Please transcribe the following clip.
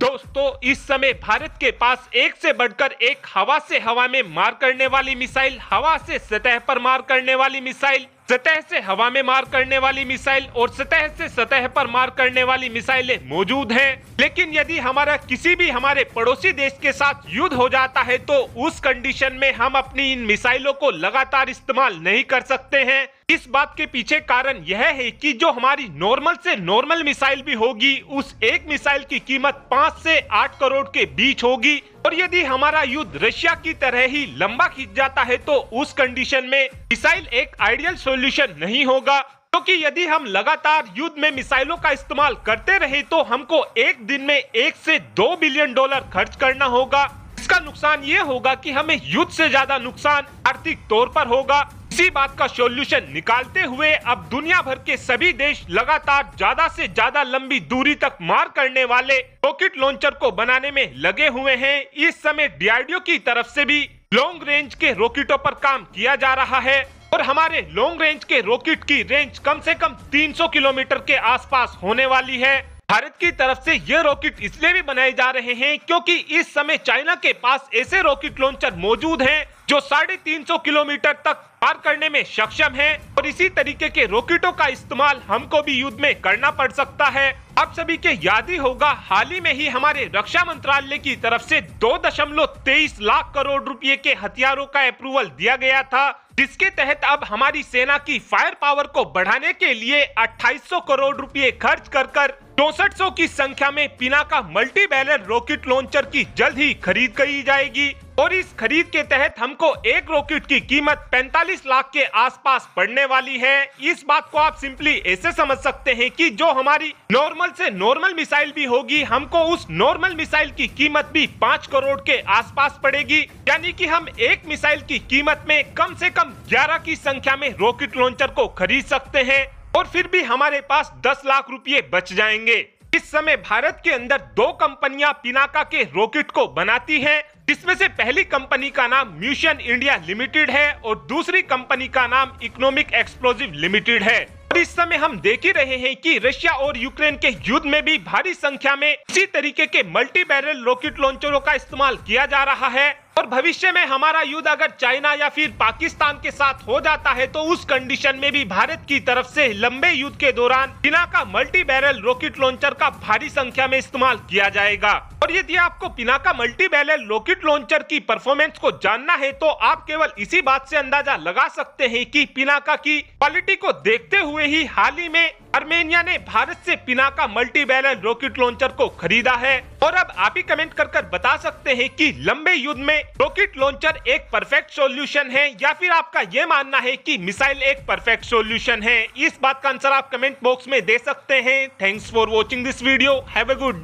दोस्तों इस समय भारत के पास एक से बढ़कर एक हवा से हवा में मार करने वाली मिसाइल हवा से सतह पर मार करने वाली मिसाइल सतह से हवा में मार करने वाली मिसाइल और सतह से सतह पर मार करने वाली मिसाइलें मौजूद हैं लेकिन यदि हमारा किसी भी हमारे पड़ोसी देश के साथ युद्ध हो जाता है तो उस कंडीशन में हम अपनी इन मिसाइलों को लगातार इस्तेमाल नहीं कर सकते हैं इस बात के पीछे कारण यह है कि जो हमारी नॉर्मल से नॉर्मल मिसाइल भी होगी उस एक मिसाइल की कीमत पाँच से आठ करोड़ के बीच होगी और यदि हमारा युद्ध रशिया की तरह ही लंबा खींच जाता है तो उस कंडीशन में मिसाइल एक आइडियल सॉल्यूशन नहीं होगा क्योंकि तो यदि हम लगातार युद्ध में मिसाइलों का इस्तेमाल करते रहे तो हमको एक दिन में एक से दो बिलियन डॉलर खर्च करना होगा इसका नुकसान ये होगा कि हमें युद्ध से ज्यादा नुकसान आर्थिक तौर पर होगा इसी बात का सोल्यूशन निकालते हुए अब दुनिया भर के सभी देश लगातार ज्यादा से ज्यादा लंबी दूरी तक मार करने वाले रॉकेट लॉन्चर को बनाने में लगे हुए हैं इस समय डीआरडीओ की तरफ से भी लॉन्ग रेंज के रॉकेटों पर काम किया जा रहा है और हमारे लॉन्ग रेंज के रॉकेट की रेंज कम से कम 300 किलोमीटर के आसपास होने वाली है भारत की तरफ से ये रॉकेट इसलिए भी बनाए जा रहे हैं क्योंकि इस समय चाइना के पास ऐसे रॉकेट लॉन्चर मौजूद हैं जो साढ़े तीन सौ किलोमीटर तक पार करने में सक्षम है और इसी तरीके के रॉकेटों का इस्तेमाल हमको भी युद्ध में करना पड़ सकता है आप सभी के याद ही होगा हाल ही में ही हमारे रक्षा मंत्रालय की तरफ से तेईस लाख करोड़ रुपए के हथियारों का अप्रूवल दिया गया था जिसके तहत अब हमारी सेना की फायर पावर को बढ़ाने के लिए 2800 करोड़ रुपए खर्च कर कर चौसठ सौ की संख्या में पिना का मल्टी बैलर रॉकेट लॉन्चर की जल्द ही खरीद की जाएगी और इस खरीद के तहत हमको एक रॉकेट की कीमत 45 लाख के आसपास पड़ने वाली है इस बात को आप सिंपली ऐसे समझ सकते हैं कि जो हमारी नॉर्मल से नॉर्मल मिसाइल भी होगी हमको उस नॉर्मल मिसाइल की कीमत भी पाँच करोड़ के आसपास पड़ेगी यानी कि हम एक मिसाइल की कीमत में कम से कम ग्यारह की संख्या में रॉकेट लॉन्चर को खरीद सकते हैं और फिर भी हमारे पास 10 लाख रुपए बच जाएंगे इस समय भारत के अंदर दो कंपनियां पिनाका के रॉकेट को बनाती हैं, जिसमें से पहली कंपनी का नाम म्यूशन इंडिया लिमिटेड है और दूसरी कंपनी का नाम इकोनॉमिक एक्सप्लोजिव लिमिटेड है और इस समय हम देख ही रहे हैं कि रशिया और यूक्रेन के युद्ध में भी भारी संख्या में इसी तरीके के मल्टी बैरल रॉकेट लॉन्चरों का इस्तेमाल किया जा रहा है और भविष्य में हमारा युद्ध अगर चाइना या फिर पाकिस्तान के साथ हो जाता है तो उस कंडीशन में भी भारत की तरफ से लंबे युद्ध के दौरान पिना का मल्टी बैरल रॉकेट लॉन्चर का भारी संख्या में इस्तेमाल किया जाएगा और यदि आपको पिना का मल्टी बैरल रॉकेट लॉन्चर की परफॉर्मेंस को जानना है तो आप केवल इसी बात ऐसी अंदाजा लगा सकते है की पिनाका की क्वालिटी को देखते हुए ही हाल ही में आर्मेनिया ने भारत से Pinaka multi barrel rocket launcher को खरीदा है और अब आप ही कमेंट कर कर बता सकते हैं कि लंबे युद्ध में रॉकेट लॉन्चर एक परफेक्ट सॉल्यूशन है या फिर आपका ये मानना है कि मिसाइल एक परफेक्ट सॉल्यूशन है इस बात का आंसर आप कमेंट बॉक्स में दे सकते हैं thanks for watching this video have a good